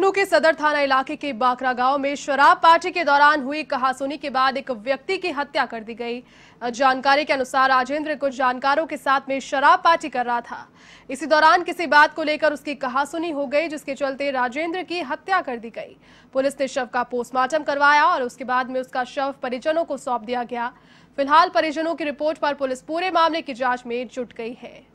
लखनऊ के सदर थाना इलाके के बाकरा गांव में शराब पार्टी के दौरान हुई कहासुनी के बाद एक व्यक्ति की हत्या कर दी गई जानकारी के अनुसार राजेंद्र कुछ जानकारों के साथ में शराब पार्टी कर रहा था इसी दौरान किसी बात को लेकर उसकी कहासुनी हो गई जिसके चलते राजेंद्र की हत्या कर दी गई पुलिस ने शव का पोस्टमार्टम करवाया और उसके बाद में उसका शव परिजनों को सौंप दिया गया फिलहाल परिजनों की रिपोर्ट पर पुलिस पूरे मामले की जांच में जुट गई है